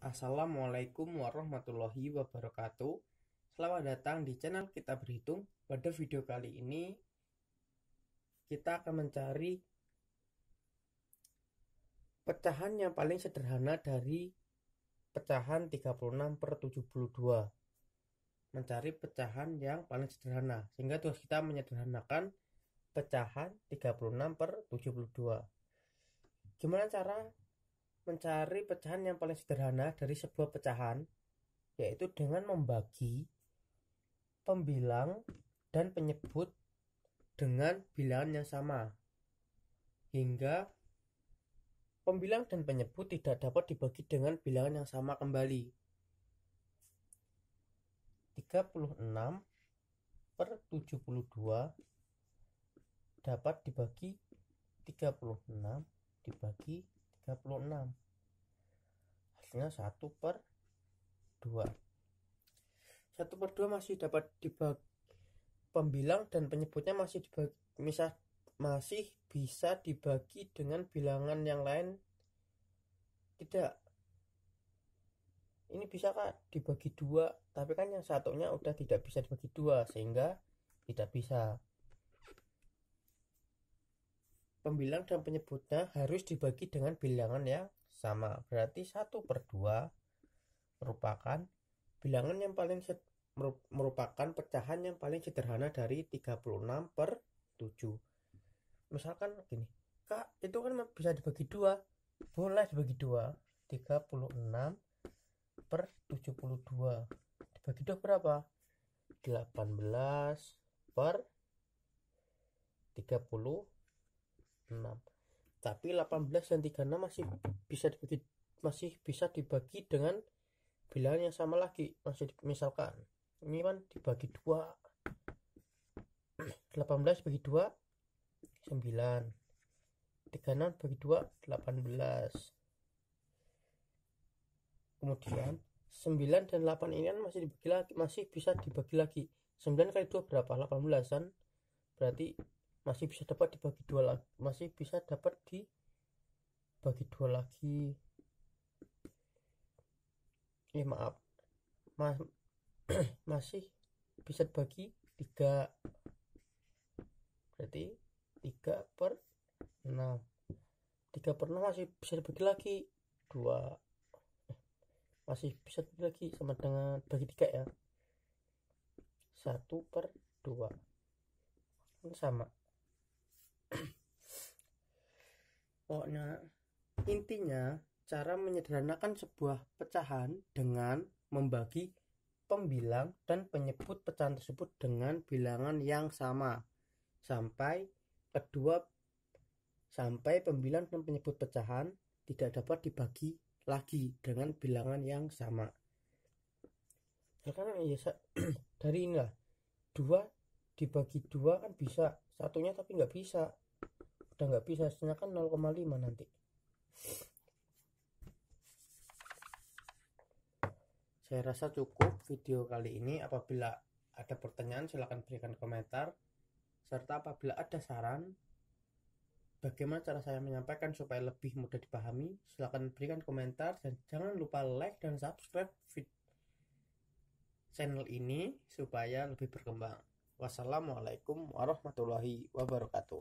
Assalamualaikum warahmatullahi wabarakatuh Selamat datang di channel kita berhitung Pada video kali ini Kita akan mencari Pecahan yang paling sederhana dari Pecahan 36 per 72 Mencari pecahan yang paling sederhana Sehingga tugas kita menyederhanakan Pecahan 36 per 72 Gimana cara mencari pecahan yang paling sederhana dari sebuah pecahan yaitu dengan membagi pembilang dan penyebut dengan bilangan yang sama hingga pembilang dan penyebut tidak dapat dibagi dengan bilangan yang sama kembali 36 per 72 dapat dibagi 36 dibagi 36 hasilnya 1 per 2 1 per 2 masih dapat dibagi pembilang dan penyebutnya masih dibagi, misah, masih bisa dibagi dengan bilangan yang lain tidak ini bisa kak dibagi dua tapi kan yang satunya udah tidak bisa dibagi dua sehingga tidak bisa pembilang dan penyebutnya harus dibagi dengan bilangan yang sama. Berarti 1 per 2 merupakan bilangan yang paling merupakan pecahan yang paling sederhana dari 36 per 7. Misalkan gini, Kak, itu kan bisa dibagi dua. Boleh dibagi dua. 36 per 72. Dibagi dua berapa? 18 per 30 36 tapi 18 dan 36 masih bisa dibagi masih bisa dibagi dengan bilangan yang sama lagi masih misalkan ini kan dibagi dua 18 bagi 2 9 36 bagi 2 18 kemudian 9 dan 8 ini kan masih dibagi lagi masih bisa dibagi lagi 9 kali 2 berapa 18 kan berarti masih bisa dapat dibagi dua lagi masih bisa dapat dibagi dua lagi ya maaf Mas, masih bisa dibagi tiga berarti tiga per enam tiga per enam masih bisa dibagi lagi dua masih bisa dibagi lagi sama dengan bagi tiga ya satu per dua ini sama pokoknya intinya cara menyederhanakan sebuah pecahan dengan membagi pembilang dan penyebut pecahan tersebut dengan bilangan yang sama sampai kedua sampai pembilang dan penyebut pecahan tidak dapat dibagi lagi dengan bilangan yang sama. Ya kan ya dari inilah dua dibagi dua kan bisa satunya tapi nggak bisa udah nggak bisa hasilnya kan 0,5 nanti saya rasa cukup video kali ini apabila ada pertanyaan silahkan berikan komentar serta apabila ada saran bagaimana cara saya menyampaikan supaya lebih mudah dipahami silahkan berikan komentar dan jangan lupa like dan subscribe channel ini supaya lebih berkembang wassalamualaikum warahmatullahi wabarakatuh